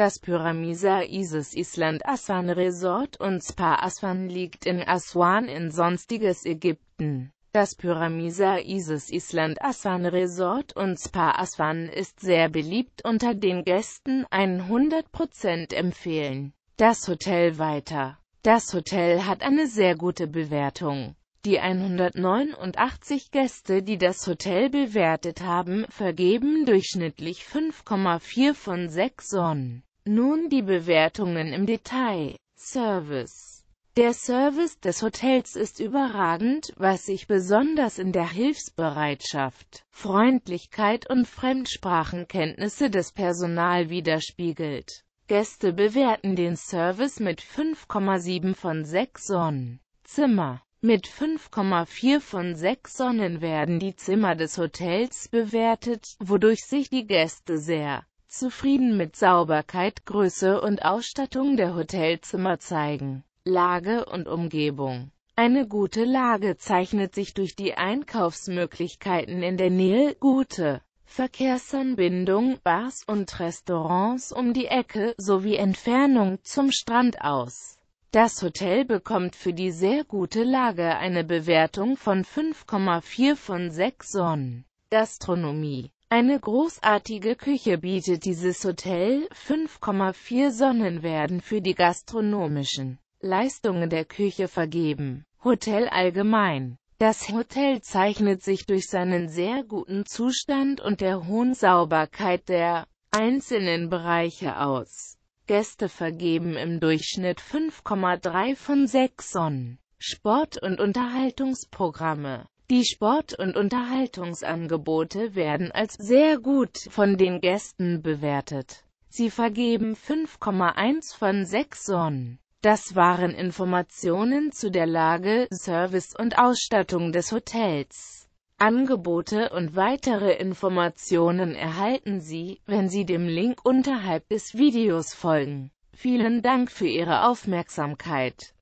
Das Pyramisa Isis Island Aswan Resort und Spa Aswan liegt in Aswan in sonstiges Ägypten. Das Pyramisa Isis Island Aswan Resort und Spa Aswan ist sehr beliebt unter den Gästen, 100% empfehlen. Das Hotel weiter. Das Hotel hat eine sehr gute Bewertung. Die 189 Gäste, die das Hotel bewertet haben, vergeben durchschnittlich 5,4 von 6 Sonnen. Nun die Bewertungen im Detail. Service der Service des Hotels ist überragend, was sich besonders in der Hilfsbereitschaft, Freundlichkeit und Fremdsprachenkenntnisse des Personal widerspiegelt. Gäste bewerten den Service mit 5,7 von 6 Sonnen. Zimmer mit 5,4 von 6 Sonnen werden die Zimmer des Hotels bewertet, wodurch sich die Gäste sehr zufrieden mit Sauberkeit, Größe und Ausstattung der Hotelzimmer zeigen. Lage und Umgebung eine gute Lage zeichnet sich durch die Einkaufsmöglichkeiten in der Nähe, gute Verkehrsanbindung, Bars und Restaurants um die Ecke sowie Entfernung zum Strand aus. Das Hotel bekommt für die sehr gute Lage eine Bewertung von 5,4 von 6 Sonnen. Gastronomie eine großartige Küche bietet dieses Hotel, 5,4 Sonnen werden für die gastronomischen Leistungen der Küche vergeben. Hotel allgemein Das Hotel zeichnet sich durch seinen sehr guten Zustand und der hohen Sauberkeit der einzelnen Bereiche aus. Gäste vergeben im Durchschnitt 5,3 von 6 Sonnen. Sport- und Unterhaltungsprogramme die Sport- und Unterhaltungsangebote werden als sehr gut von den Gästen bewertet. Sie vergeben 5,1 von 6 Sonnen. Das waren Informationen zu der Lage, Service und Ausstattung des Hotels. Angebote und weitere Informationen erhalten Sie, wenn Sie dem Link unterhalb des Videos folgen. Vielen Dank für Ihre Aufmerksamkeit.